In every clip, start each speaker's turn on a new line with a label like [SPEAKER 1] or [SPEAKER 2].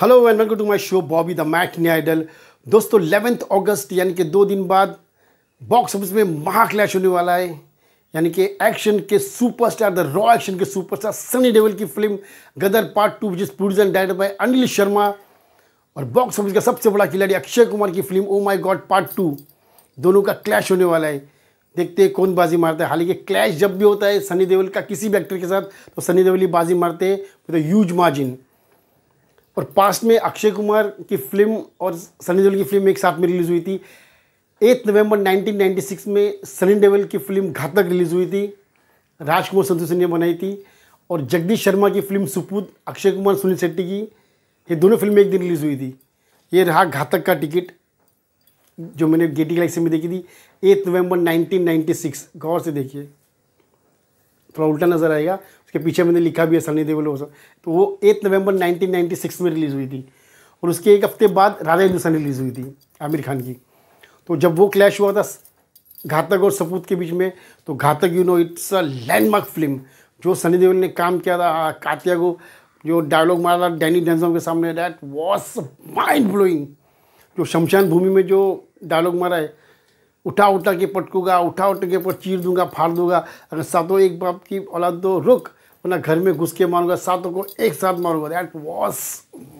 [SPEAKER 1] hello and welcome to my show Bobby the matinee idol दोस्तों eleventh August यानी कि दो दिन बाद बॉक्स ऑफिस में महा क्लैश होने वाला है यानी कि एक्शन के सुपरस्टार द रॉ एक्शन के सुपरस्टार सनी डेवल की फिल्म गदर पार्ट टू जिस produce and direct by Anil Sharma और बॉक्स ऑफिस का सबसे बड़ा खिलाड़ी अक्षय कुमार की film Oh My God part two दोनों का क्लैश होने वाला है देखते हैं कौन बाजी मारता है हालांकि क्लैश जब भी होता है सनी देवल का किसी भी एक्टर के साथ तो सनी देवल ही बाजी मारते हैं तो ह्यूज मार्जिन और पास्ट में अक्षय कुमार की फिल्म और सनी देवल की फिल्म एक साथ में रिलीज़ हुई थी एट नवंबर 1996 में सनी देवल की फिल्म घातक रिलीज़ हुई थी राजकुमार संतोष ने बनाई थी और जगदीश शर्मा की फिल्म सुपूत अक्षय कुमार सुनील शेट्टी की ये दोनों फिल्में एक दिन रिलीज़ हुई थी ये रहा घातक का टिकट जो मैंने गेटी गैलेक्सी में देखी थी एट नवंबर 1996 गौर से देखिए थोड़ा उल्टा नज़र आएगा उसके पीछे मैंने लिखा भी है सनी देवल वो तो वो एट नवंबर 1996 में रिलीज़ हुई थी और उसके एक हफ्ते बाद राधा हिंदुस्तान रिलीज़ हुई थी आमिर खान की तो जब वो क्लैश हुआ था घातक और सपूत के बीच में तो Ghatak you know it's a landmark film जो सनी देवल ने काम किया था कातिया को जो डायलॉग मारा था डैनी डेंसम के सामने डैट वॉज माइंड ब्लोइंग जो शमशान भूमि में जो डायलॉग मारा है उठा उठा के पटकूंगा उठा उठा के ऊपर चीर दूंगा फाड़ दूंगा अगर सातों एक बाप की औलाद दो रुक अपना घर में घुस के मारूंगा सातों को एक साथ मारूंगा that was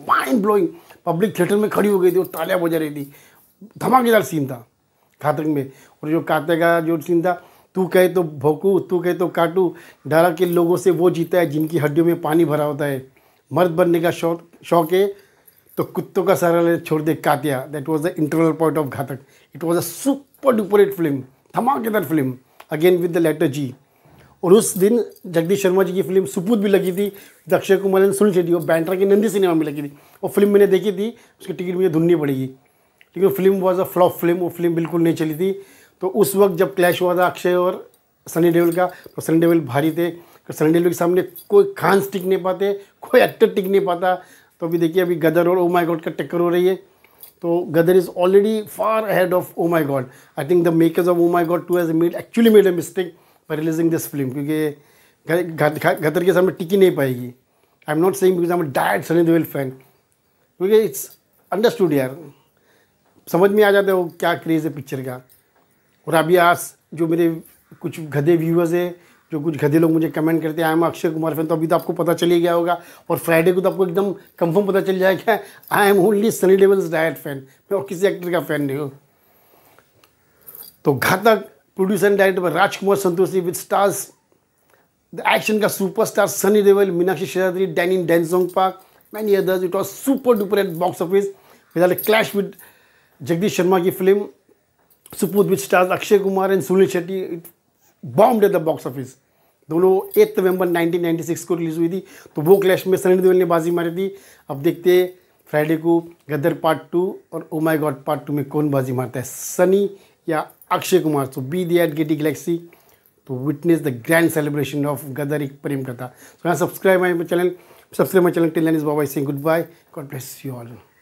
[SPEAKER 1] mind blowing public theatre में खड़ी हो गई थी और तालियां बजा रही थी धमाकेदार सीन था घातक में और जो काते का जो सीन था तू कहे तो भोकू तू कहे तो काटू डरा के लोगों से वो जीता है जिनकी हड्डियों में पानी भरा होता है मर्द बनने का शौक शौक है तो कुत्तों का सहारा ले छोड़ दे Katya that was the internal point of Ghatak it was a super super duper hit film धमाकेदार film again with the letter G और उस दिन जगदीश शर्मा जी की फिल्म सुपूत भी लगी थी अक्षय कुमार ने सुन शेट्टी और बैंड्रा की नंदी सिनेमा में लगी थी और फिल्म मैंने देखी थी उसकी टिकट मुझे ढूंढनी पड़ेगी लेकिन film was a flop film वो फिल्म बिल्कुल नहीं चली थी तो उस वक्त जब क्लैश हुआ था अक्षय और सनी डेवल का तो सनी डेवल भारी थे सनी डेवल के सामने कोई खांस टिक नहीं पाते कोई एक्टर टिक नहीं पाता तो अभी देखिए अभी गदर और ओ माई गॉड का टक्कर हो रही है तो Gadar is already far ahead of Oh My God I think the makers of Oh My God two as made actually made a mistake for releasing this film क्योंकि गदर के सामने टिकी नहीं पाएगी I am not saying because I am डायड Sunny Deol fan क्योंकि it's understood यार समझ में आ जाता है वो क्या क्रेज है पिक्चर का और अभी आज जो मेरे कुछ गधे व्यूअर्स है जो कुछ गधे लोग मुझे कमेंट करते हैं I am Akshay Kumar fan तो अभी तो आपको पता चल ही गया होगा और फ्राइडे को तो आपको एकदम कंफर्म पता चल जाएगा I am only Sunny Deol's direct fan मैं और किसी एक्टर का फैन नहीं हूँ तो Ghatak producer and director Rajkumar Santoshi with stars the action का superstar Sunny Deol Meenakshi Seshadri Danny Denzongpa many others it was super duper at box office with clash with Jagdish Sharma की film Sapoot with stars Akshay Kumar and Sunil Shetty it bomb at the box office दोनों at November 1996 को release हुई थी तो वो clash में सनी देवल ने बाजी मारी थी अब देखते हैं फ्राइडे को गदर पार्ट टू और ओमाई गॉड पार्ट टू में कौन बाजी मारता है सनी या अक्षय कुमार तो be there at Gaiety Galaxy तो witness the grand celebration of Gadar Ek Prem Katha so subscribe my channel subscribe my channel till good bye God bless you all